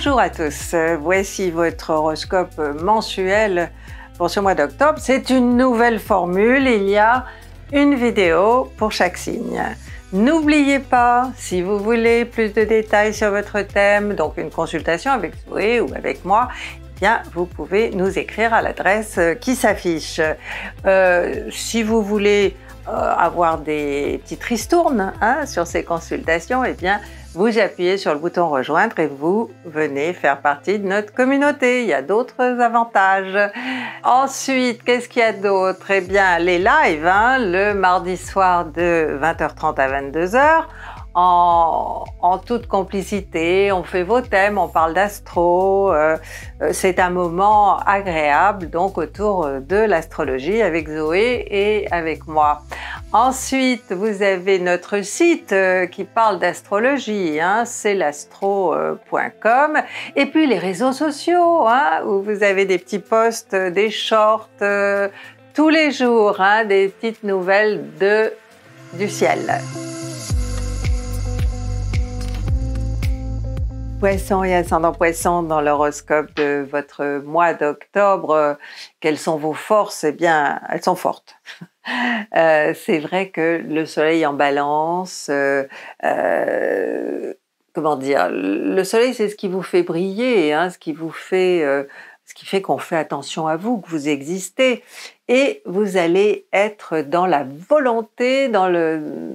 Bonjour à tous, voici votre horoscope mensuel pour ce mois d'octobre. C'est une nouvelle formule, il y a une vidéo pour chaque signe. N'oubliez pas, si vous voulez plus de détails sur votre thème, donc une consultation avec vous ou avec moi, eh Bien, vous pouvez nous écrire à l'adresse qui s'affiche. Euh, si vous voulez euh, avoir des petites ristournes hein, sur ces consultations, eh bien, vous appuyez sur le bouton rejoindre et vous venez faire partie de notre communauté. Il y a d'autres avantages. Ensuite, qu'est-ce qu'il y a d'autre Eh bien, les lives, hein, le mardi soir de 20h30 à 22h en, toute complicité, on fait vos thèmes, on parle d'astro, euh, euh, c'est un moment agréable donc autour euh, de l'astrologie avec Zoé et avec moi. Ensuite, vous avez notre site qui parle d'astrologie, hein, c'est l'astro.com et puis les réseaux sociaux hein, où vous avez des petits posts, des shorts tous les jours, hein, des petites nouvelles de, du ciel. Poisson et ascendant poisson dans l'horoscope de votre mois d'octobre, quelles sont vos forces Eh bien, elles sont fortes. Euh, c'est vrai que le soleil en balance, euh, euh, comment dire, le soleil c'est ce qui vous fait briller, hein, ce qui vous fait, ce qui fait qu'on fait attention à vous, que vous existez, et vous allez être dans la volonté, dans le,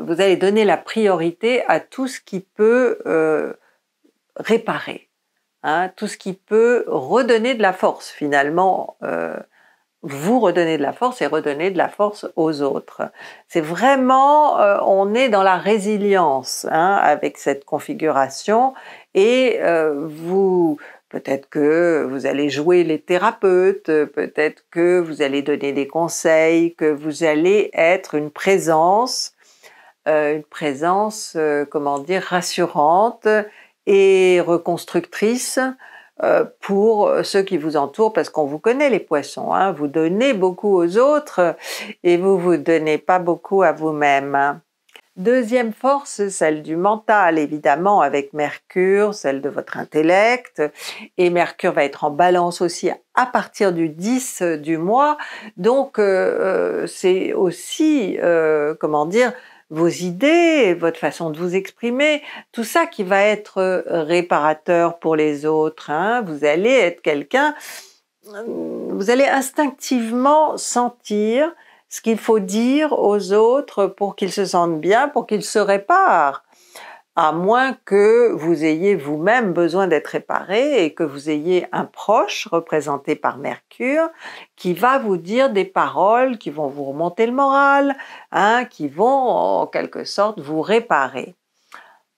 vous allez donner la priorité à tout ce qui peut réparer, hein, tout ce qui peut redonner de la force finalement, euh, vous redonner de la force et redonner de la force aux autres. C'est vraiment, euh, on est dans la résilience hein, avec cette configuration et euh, vous, Peut-être que vous allez jouer les thérapeutes, peut-être que vous allez donner des conseils, que vous allez être une présence, une présence, comment dire, rassurante et reconstructrice euh, pour ceux qui vous entourent, parce qu'on vous connaît les poissons, hein. vous donnez beaucoup aux autres et vous vous donnez pas beaucoup à vous-même. Hein. Deuxième force, celle du mental, évidemment, avec Mercure, celle de votre intellect. Et Mercure va être en balance aussi à partir du 10 du mois. Donc, euh, euh, c'est aussi, comment dire, vos idées, votre façon de vous exprimer, tout ça qui va être euh, réparateur pour les autres. Hein. Vous allez être quelqu'un, euh, vous allez instinctivement sentir ce qu'il faut dire aux autres pour qu'ils se sentent bien, pour qu'ils se réparent à moins que vous ayez vous-même besoin d'être réparé et que vous ayez un proche représenté par Mercure qui va vous dire des paroles qui vont vous remonter le moral, hein, qui vont en quelque sorte vous réparer.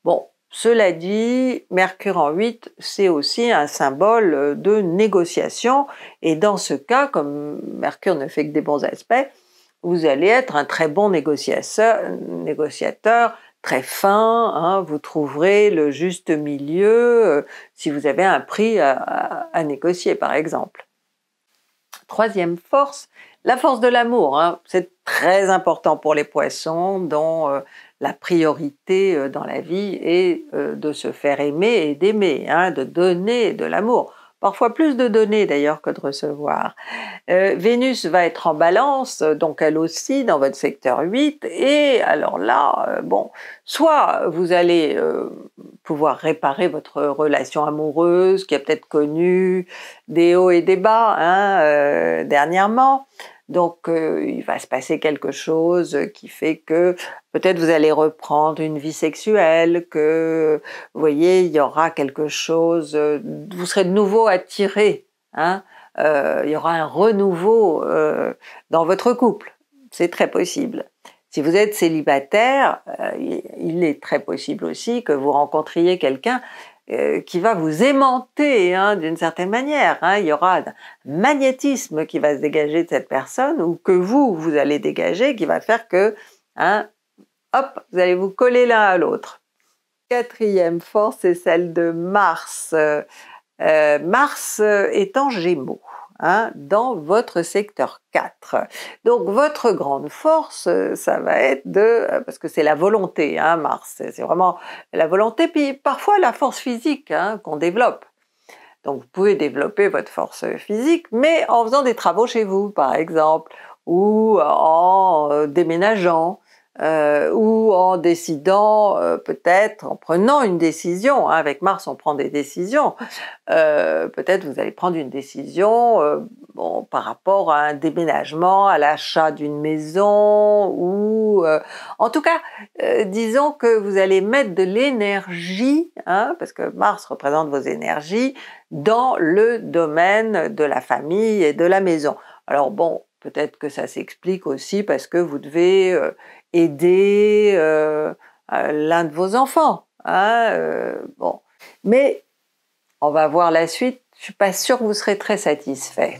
Bon, cela dit, Mercure en 8, c'est aussi un symbole de négociation et dans ce cas, comme Mercure ne fait que des bons aspects, vous allez être un très bon négociateur très fin, hein, vous trouverez le juste milieu euh, si vous avez un prix à, négocier par exemple. Troisième force, la force de l'amour. Hein. C'est très important pour les poissons dont euh, la priorité euh, dans la vie est de se faire aimer et d'aimer, hein, de donner de l'amour parfois plus de données d'ailleurs que de recevoir. Euh, Vénus va être en balance, donc elle aussi dans votre secteur 8, et alors là, euh, bon, soit vous allez euh, pouvoir réparer votre relation amoureuse qui a peut-être connu des hauts et des bas hein, dernièrement, donc, euh, il va se passer quelque chose qui fait que peut-être vous allez reprendre une vie sexuelle, que, vous voyez, il y aura quelque chose, vous serez de nouveau attiré, hein, euh, il y aura un renouveau euh, dans votre couple. C'est très possible. Si vous êtes célibataire, il est très possible aussi que vous rencontriez quelqu'un euh, qui va vous aimanter hein, d'une certaine manière. Hein. Il y aura un magnétisme qui va se dégager de cette personne ou que vous, vous allez dégager qui va faire que, hein, hop, vous allez vous coller l'un à l'autre. Quatrième force, c'est celle de Mars. Euh, Mars est en Gémeaux. Hein, dans votre secteur 4. Donc votre grande force, euh, ça va être de, euh, parce que c'est la volonté, hein, Mars, c'est vraiment la volonté, puis parfois la force physique hein, qu'on développe. Donc vous pouvez développer votre force physique, mais en faisant des travaux chez vous, par exemple, ou en euh, déménageant, euh, ou en décidant euh, peut-être, en prenant une décision, hein, avec Mars on prend des décisions, euh, peut-être vous allez prendre une décision bon, par rapport à un déménagement, à l'achat d'une maison, ou en tout cas, disons que vous allez mettre de l'énergie, hein, parce que Mars représente vos énergies, dans le domaine de la famille et de la maison. Alors bon, Peut-être que ça s'explique aussi parce que vous devez euh, aider euh, euh, l'un de vos enfants. Hein, bon. Mais on va voir la suite. Je ne suis pas sûre que vous serez très satisfait.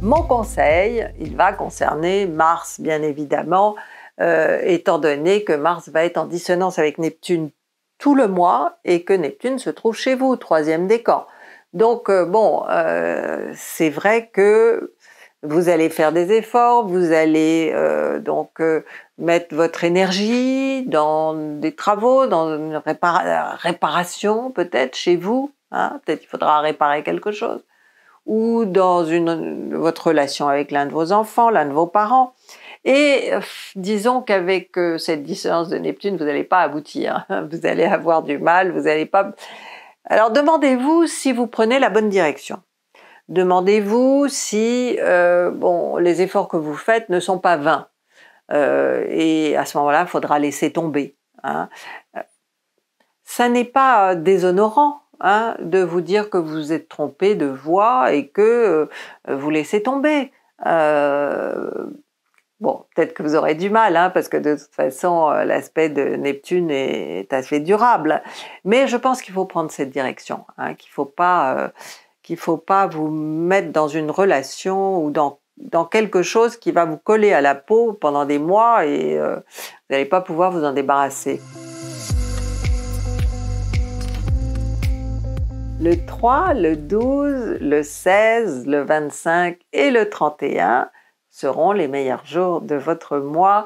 Mon conseil, il va concerner Mars, bien évidemment, étant donné que Mars va être en dissonance avec Neptune tout le mois et que Neptune se trouve chez vous, troisième décan. Donc, euh, bon, euh, c'est vrai que vous allez faire des efforts, vous allez euh, donc mettre votre énergie dans des travaux, dans une réparation peut-être chez vous, hein, peut-être il faudra réparer quelque chose, ou dans votre relation avec l'un de vos enfants, l'un de vos parents. Et disons qu'avec cette dissonance de Neptune, vous n'allez pas aboutir, hein. vous allez avoir du mal, vous n'allez pas alors demandez-vous si vous prenez la bonne direction. Demandez-vous si euh, bon, les efforts que vous faites ne sont pas vains. Euh, et à ce moment-là, il faudra laisser tomber. Hein. Euh, ça n'est pas déshonorant hein, de vous dire que vous êtes trompé de voix et que vous laissez tomber. Bon, peut-être que vous aurez du mal, hein, parce que de toute façon, euh, l'aspect de Neptune est assez durable. Mais je pense qu'il faut prendre cette direction, hein, qu'il ne faut, pas, euh, faut pas vous mettre dans une relation ou dans, dans quelque chose qui va vous coller à la peau pendant des mois et euh, vous n'allez pas pouvoir vous en débarrasser. Le 3, le 12, le 16, le 25 et le 31 seront les meilleurs jours de votre mois,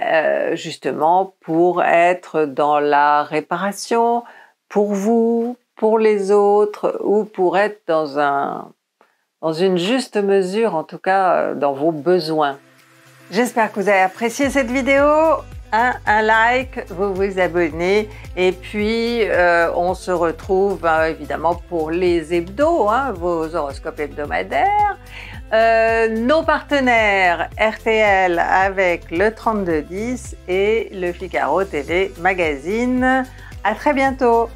euh, justement pour être dans la réparation pour vous, pour les autres, ou pour être dans, un, dans une juste mesure, en tout cas euh, dans vos besoins. J'espère que vous avez apprécié cette vidéo. Un, like, vous vous abonnez et puis euh, on se retrouve évidemment pour les hebdos, hein, vos horoscopes hebdomadaires. Euh, nos partenaires RTL avec le 3210 et le Figaro TV Magazine. À très bientôt.